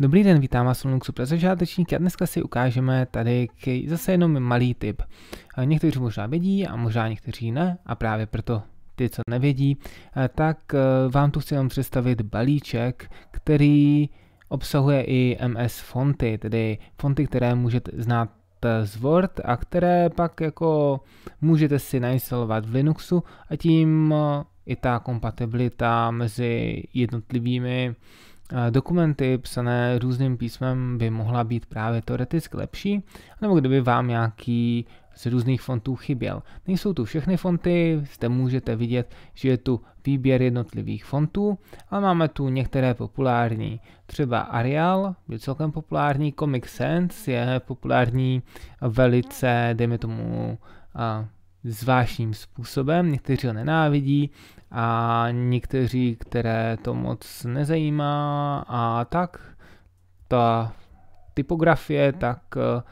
Dobrý den, vítám vás Linuxu pro a dneska si ukážeme tady zase jenom malý tip. Někteří možná vědí a možná někteří ne a právě proto ty, co nevědí, eh, tak eh, vám tu chci jenom představit balíček, který obsahuje i MS fonty, tedy fonty, které můžete znát eh, z Word a které pak jako můžete si nainstalovat v Linuxu a tím i ta kompatibilita mezi jednotlivými dokumenty psané různým písmem by mohla být právě teoreticky lepší, nebo kdyby vám nějaký z různých fontů chyběl. Nejsou tu všechny fonty, zde můžete vidět, že je tu výběr jednotlivých fontů, ale máme tu některé populární. Třeba Arial je celkem populární, Comic Sans je populární velice, dejme tomu, a, zvláštním způsobem. Někteří ho nenávidí a někteří, které to moc nezajímá a tak ta typografie, tak eh,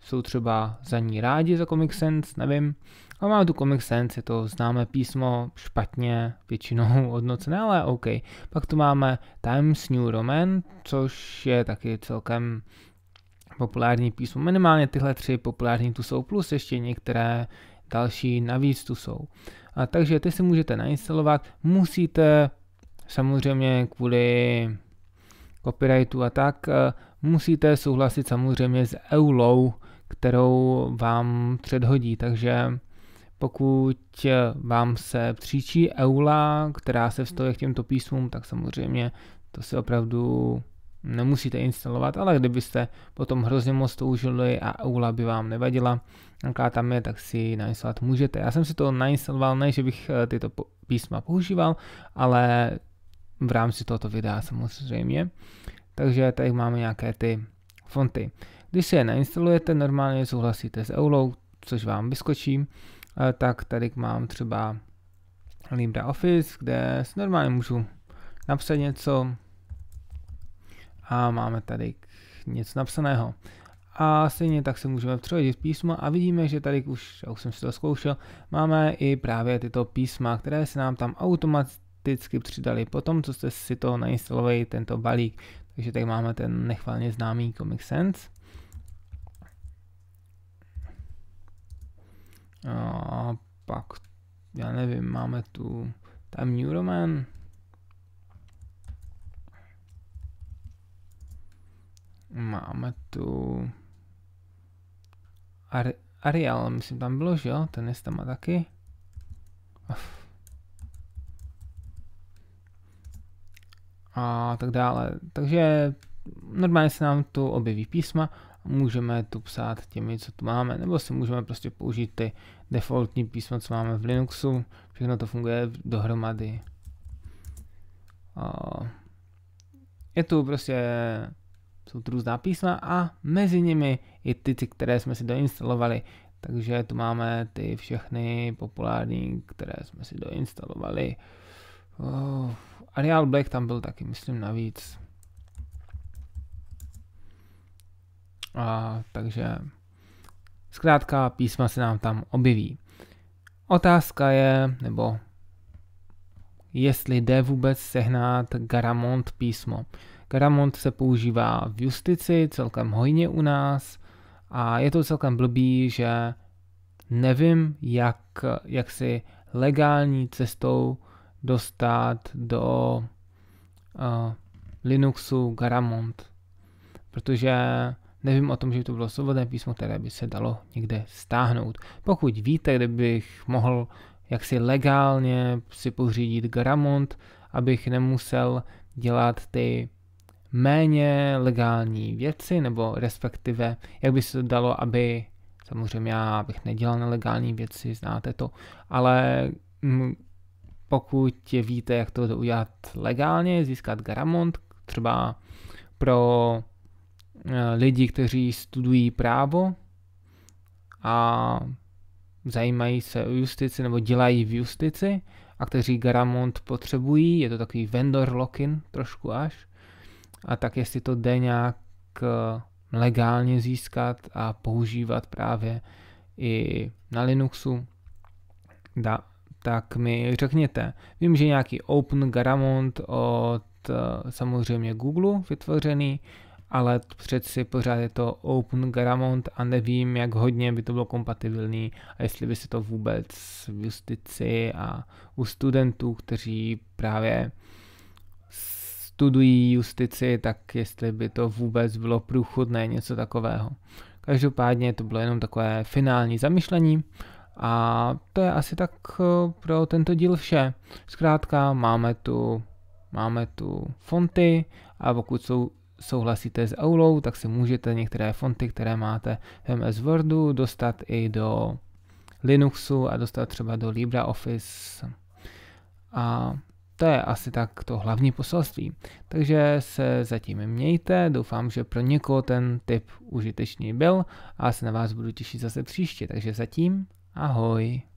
jsou třeba za ní rádi za Comic Sans, nevím. A má tu Comic Sans, je to známé písmo, špatně většinou odnocené, ale OK. Pak tu máme Times New Roman, což je taky celkem populární písmo. Minimálně tyhle tři populární tu jsou, plus ještě některé další navíc tu jsou. A takže ty si můžete nainstalovat, musíte samozřejmě kvůli copyrightu a tak, eh, musíte souhlasit samozřejmě s EULou, kterou vám předhodí, takže pokud vám se příčí EULA, která se vztahuje k těmto písmům, tak samozřejmě to si opravdu nemusíte instalovat, ale kdybyste potom hrozně moc toužili a aula by vám nevadila, jaká tam je, tak si ji nainstalovat můžete. Já jsem si to nainstaloval, ne, že bych eh, tyto písma používal, ale v rámci tohoto videa samozřejmě. Takže tady máme nějaké ty fonty. Když si je nainstalujete, normálně souhlasíte s Eulou, což vám vyskočí, eh, tak tady mám třeba LibreOffice, kde si normálně můžu napsat něco, a máme tady něco napsaného. A stejně tak se můžeme přehodit písmo a vidíme, že tady už, já už jsem si to zkoušel, máme i právě tyto písma, které se nám tam automaticky přidali po tom, co jste si to nainstalovali, tento balík. Takže tady máme ten nechválně známý Comic Sense. A pak, já nevím, máme tu tam Roman. Máme tu... Ari myslím, tam bylo, že jo? Ten je tam má taky. A tak dále. Takže normálně se nám tu objeví písma můžeme tu psát těmi, co tu máme, nebo si můžeme prostě použít ty defaultní písma, co máme v Linuxu. Všechno to funguje dohromady. A je tu prostě jsou tu různá písma a mezi nimi i ty, které jsme si doinstalovali. Takže tu máme ty všechny populární, které jsme si doinstalovali. Oh, Arial Black tam byl taky, myslím, navíc. A, takže zkrátka písma se nám tam objeví. Otázka je, nebo jestli jde vůbec sehnat Garamond písmo. Karamont se používá v justici celkem hojně u nás a je to celkem blbý, že nevím, jak, jak si legální cestou dostat do uh, Linuxu Garamond, protože nevím o tom, že by to bylo svobodné písmo, které by se dalo někde stáhnout. Pokud víte, kde bych mohl jaksi legálně si pořídit Garamond, abych nemusel dělat ty méně legální věci, nebo respektive, jak by se to dalo, aby, samozřejmě já bych nedělal nelegální věci, znáte to, ale m, mm, pokud víte, jak to udělat legálně, získat garamont, třeba pro eh, lidi, kteří studují právo a zajímají se o justici nebo dělají v justici a kteří Garamond potřebují, je to takový vendor lock-in trošku až, a tak jestli to jde nějak eh, legálně získat a používat právě i na Linuxu, da, tak mi řekněte. Vím, že nějaký Open Garamond od eh, samozřejmě Google vytvořený, ale přeci pořád je to Open Garamond a nevím, jak hodně by to bylo kompatibilní a jestli by se to vůbec v justici a u studentů, kteří právě studují justici, tak jestli by to vůbec bylo průchodné něco takového. Každopádně to bylo jenom takové finální zamyšlení a to je asi tak eh, pro tento díl vše. Zkrátka máme tu, máme tu fonty a pokud jsou souhlasíte s Aulou, tak si můžete některé fonty, které máte v MS Wordu, dostat i do Linuxu a dostat třeba do LibreOffice. A to je asi tak to hlavní poselství. Takže se zatím mějte, doufám, že pro někoho ten tip užitečný byl a se na vás budu těšit zase příště. Takže zatím ahoj.